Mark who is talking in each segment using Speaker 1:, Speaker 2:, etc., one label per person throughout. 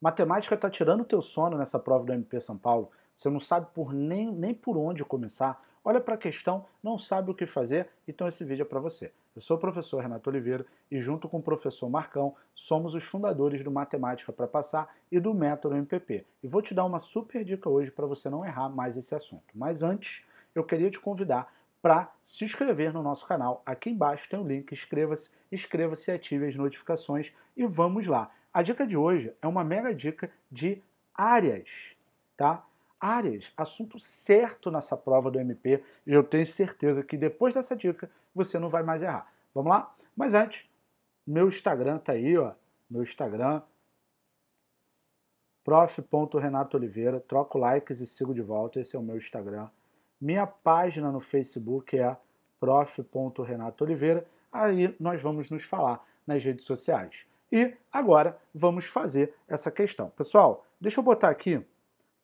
Speaker 1: Matemática está tirando o teu sono nessa prova do MP São Paulo. Você não sabe por nem, nem por onde começar. Olha para a questão, não sabe o que fazer, então esse vídeo é para você. Eu sou o professor Renato Oliveira e junto com o professor Marcão, somos os fundadores do Matemática para Passar e do Método MPP. E vou te dar uma super dica hoje para você não errar mais esse assunto. Mas antes, eu queria te convidar para se inscrever no nosso canal. Aqui embaixo tem o um link, inscreva-se, inscreva-se e ative as notificações e vamos lá. A dica de hoje é uma mega dica de áreas, tá? Áreas, assunto certo nessa prova do MP. E eu tenho certeza que depois dessa dica você não vai mais errar. Vamos lá? Mas antes, meu Instagram tá aí, ó. Meu Instagram, prof.renatooliveira. Troco likes e sigo de volta. Esse é o meu Instagram. Minha página no Facebook é prof.renatooliveira. Aí nós vamos nos falar nas redes sociais. E agora vamos fazer essa questão. Pessoal, deixa eu botar aqui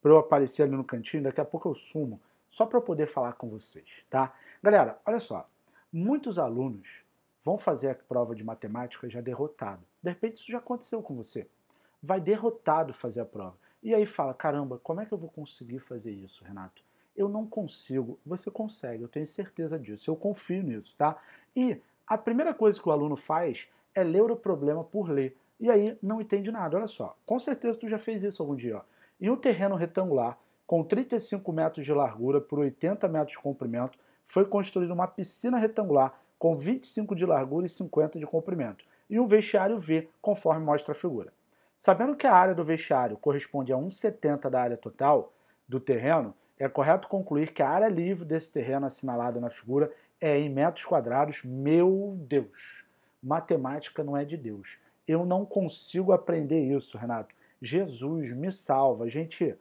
Speaker 1: para eu aparecer ali no cantinho, daqui a pouco eu sumo, só para eu poder falar com vocês, tá? Galera, olha só, muitos alunos vão fazer a prova de matemática já derrotado. De repente isso já aconteceu com você. Vai derrotado fazer a prova. E aí fala, caramba, como é que eu vou conseguir fazer isso, Renato? Eu não consigo. Você consegue, eu tenho certeza disso. Eu confio nisso, tá? E a primeira coisa que o aluno faz é ler o problema por ler. E aí não entende nada. Olha só, com certeza tu já fez isso algum dia. Ó. Em um terreno retangular, com 35 metros de largura por 80 metros de comprimento, foi construída uma piscina retangular com 25 de largura e 50 de comprimento, e um vestiário V, conforme mostra a figura. Sabendo que a área do vestiário corresponde a 1,70 da área total do terreno, é correto concluir que a área livre desse terreno assinalada na figura é em metros quadrados, meu Deus, matemática não é de Deus. Eu não consigo aprender isso, Renato. Jesus me salva. Gente,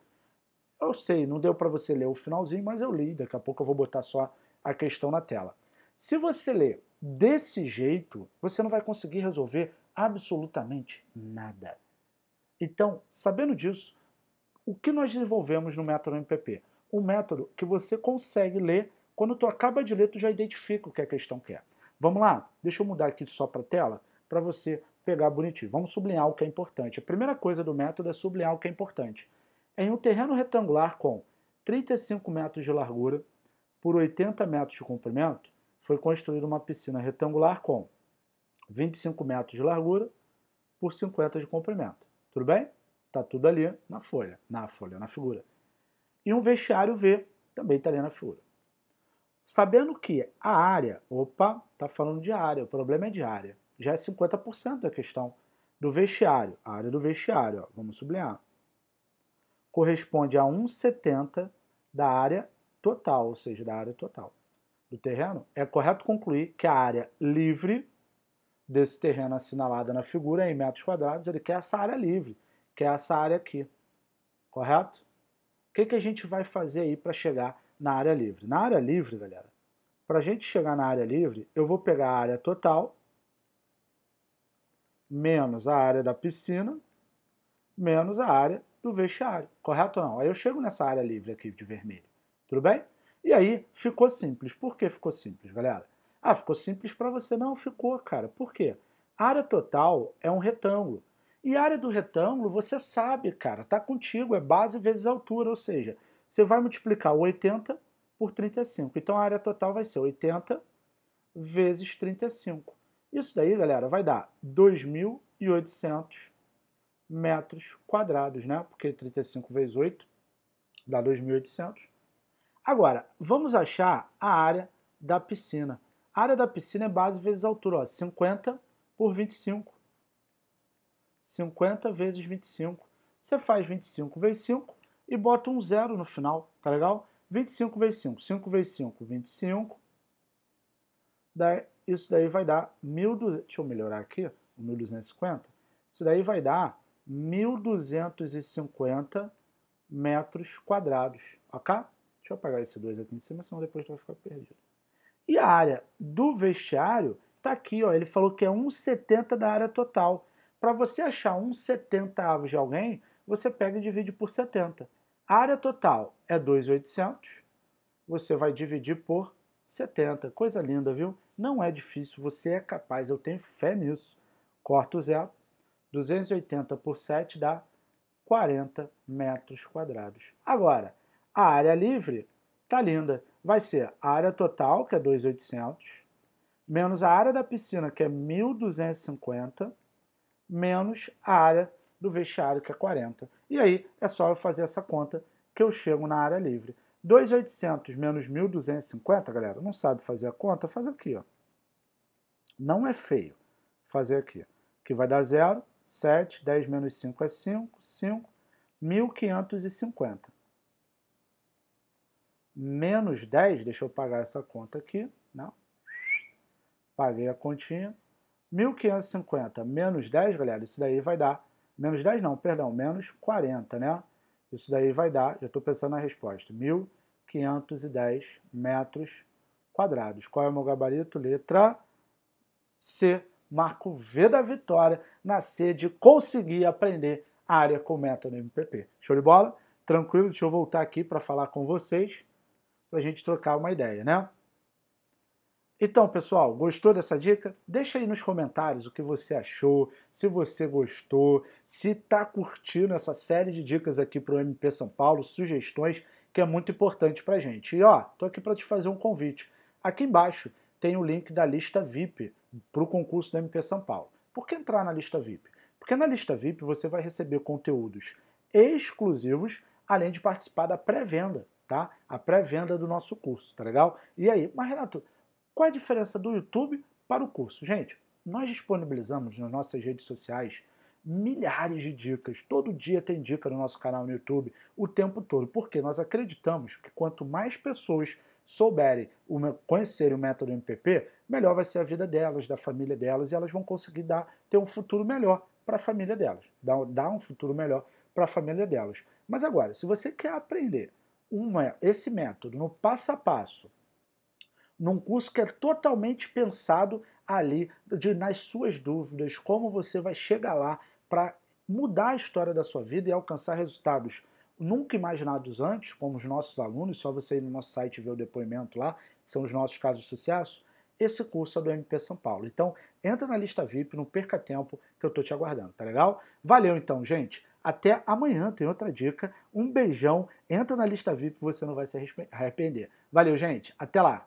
Speaker 1: eu sei, não deu para você ler o finalzinho, mas eu li. Daqui a pouco eu vou botar só a questão na tela. Se você ler desse jeito, você não vai conseguir resolver absolutamente nada. Então, sabendo disso, o que nós desenvolvemos no método MPP? Um método que você consegue ler, quando tu acaba de ler, tu já identifica o que a questão quer. Vamos lá? Deixa eu mudar aqui só para a tela para você pegar bonitinho. Vamos sublinhar o que é importante. A primeira coisa do método é sublinhar o que é importante. Em um terreno retangular com 35 metros de largura por 80 metros de comprimento, foi construída uma piscina retangular com 25 metros de largura por 50 de comprimento. Tudo bem? Está tudo ali na folha, na folha, na figura. E um vestiário V também está ali na figura. Sabendo que a área, opa, tá falando de área, o problema é de área. Já é 50% da questão do vestiário. A área do vestiário, ó, vamos sublinhar. Corresponde a 1,70 da área total, ou seja, da área total do terreno. É correto concluir que a área livre desse terreno assinalada na figura em metros quadrados, ele quer essa área livre, quer essa área aqui. Correto? O que, que a gente vai fazer aí para chegar na área livre. Na área livre, galera, para a gente chegar na área livre, eu vou pegar a área total menos a área da piscina menos a área do vestiário, correto ou não? Aí eu chego nessa área livre aqui de vermelho, tudo bem? E aí ficou simples. Por que ficou simples, galera? Ah, ficou simples para você? Não, ficou, cara. Por quê? A área total é um retângulo. E a área do retângulo, você sabe, cara, tá contigo, é base vezes altura, ou seja, você vai multiplicar o 80 por 35. Então a área total vai ser 80 vezes 35. Isso daí, galera, vai dar 2.800 metros quadrados, né? Porque 35 vezes 8 dá 2.800. Agora, vamos achar a área da piscina. A área da piscina é base vezes altura, ó, 50 por 25. 50 vezes 25. Você faz 25 vezes 5, e bota um zero no final, tá legal? 25 vezes 5, 5 vezes 5, 25. Daí, isso daí vai dar 1.200, deixa eu melhorar aqui, 1.250. Isso daí vai dar 1.250 metros quadrados, ok? Deixa eu apagar esse 2 aqui em cima, senão depois vai ficar perdido. E a área do vestiário tá aqui, ó, ele falou que é 1,70 da área total. Para você achar 1,70 de alguém, você pega e divide por 70. A área total é 2,800. Você vai dividir por 70. Coisa linda, viu? Não é difícil, você é capaz, eu tenho fé nisso. Corta o zero. 280 por 7 dá 40 metros quadrados. Agora, a área livre tá linda. Vai ser a área total, que é 2,800, menos a área da piscina, que é 1.250, menos a área do vestiário, que é 40. E aí é só eu fazer essa conta que eu chego na área livre. 2,800 menos 1.250, galera, não sabe fazer a conta? Faz aqui, ó. Não é feio fazer aqui. Que vai dar 0, 7, 10 menos 5 é 5, 5, 1.550. Menos 10, deixa eu pagar essa conta aqui, não? Né? Paguei a continha. 1.550 menos 10, galera, isso daí vai dar Menos 10 não, perdão, menos 40, né? Isso daí vai dar, já estou pensando na resposta, 1.510 metros quadrados. Qual é o meu gabarito? Letra C. Marco V da vitória na C de conseguir aprender a área com método MPP. Show de bola? Tranquilo? Deixa eu voltar aqui para falar com vocês, para a gente trocar uma ideia, né? Então, pessoal, gostou dessa dica? Deixa aí nos comentários o que você achou, se você gostou, se tá curtindo essa série de dicas aqui para o MP São Paulo, sugestões, que é muito importante a gente. E ó, tô aqui para te fazer um convite. Aqui embaixo tem o link da lista VIP para o concurso do MP São Paulo. Por que entrar na lista VIP? Porque na lista VIP você vai receber conteúdos exclusivos, além de participar da pré-venda, tá? A pré-venda do nosso curso, tá legal? E aí, mas Renato, qual é a diferença do YouTube para o curso? Gente, nós disponibilizamos nas nossas redes sociais milhares de dicas. Todo dia tem dica no nosso canal no YouTube, o tempo todo, porque nós acreditamos que quanto mais pessoas souberem, conhecer o método MPP, melhor vai ser a vida delas, da família delas, e elas vão conseguir dar, ter um futuro melhor para a família delas, dar, dar um futuro melhor para a família delas. Mas agora, se você quer aprender uma, esse método no passo a passo, num curso que é totalmente pensado ali de, nas suas dúvidas, como você vai chegar lá para mudar a história da sua vida e alcançar resultados nunca imaginados antes, como os nossos alunos, só você ir no nosso site ver o depoimento lá, são os nossos casos de sucesso, esse curso é do MP São Paulo. Então, entra na lista VIP, não perca tempo que eu estou te aguardando, tá legal? Valeu então, gente. Até amanhã tem outra dica. Um beijão, entra na lista VIP, você não vai se arrepender. Valeu, gente. Até lá.